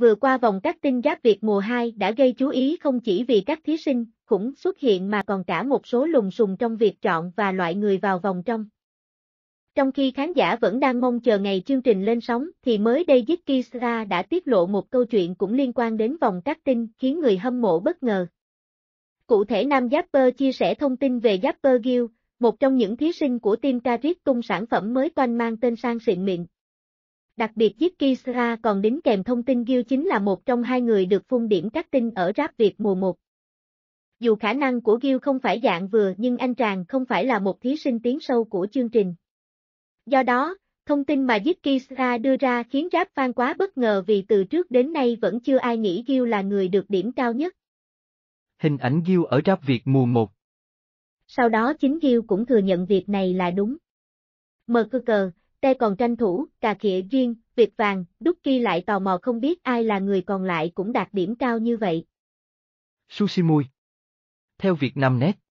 vừa qua vòng các tinh giáp Việt mùa 2 đã gây chú ý không chỉ vì các thí sinh, khủng xuất hiện mà còn cả một số lùng sùng trong việc chọn và loại người vào vòng trong. Trong khi khán giả vẫn đang mong chờ ngày chương trình lên sóng thì mới đây Jikisra đã tiết lộ một câu chuyện cũng liên quan đến vòng các tinh khiến người hâm mộ bất ngờ. Cụ thể nam Zapper chia sẻ thông tin về Zapper Guild, một trong những thí sinh của team Caric tung sản phẩm mới toanh mang tên sang xịn mịn, Đặc biệt giết Kisra còn đính kèm thông tin Gil chính là một trong hai người được phun điểm các tin ở rap Việt mùa 1. Dù khả năng của Gil không phải dạng vừa nhưng anh chàng không phải là một thí sinh tiến sâu của chương trình. Do đó, thông tin mà giết Kisra đưa ra khiến rap fan quá bất ngờ vì từ trước đến nay vẫn chưa ai nghĩ Gil là người được điểm cao nhất. Hình ảnh Gil ở rap Việt mùa 1 Sau đó chính Gil cũng thừa nhận việc này là đúng. Mờ cơ cờ, Te còn tranh thủ, cà khịa riêng, việc vàng, đúc kỳ lại tò mò không biết ai là người còn lại cũng đạt điểm cao như vậy. Sushi mui. Theo Việt Nam Net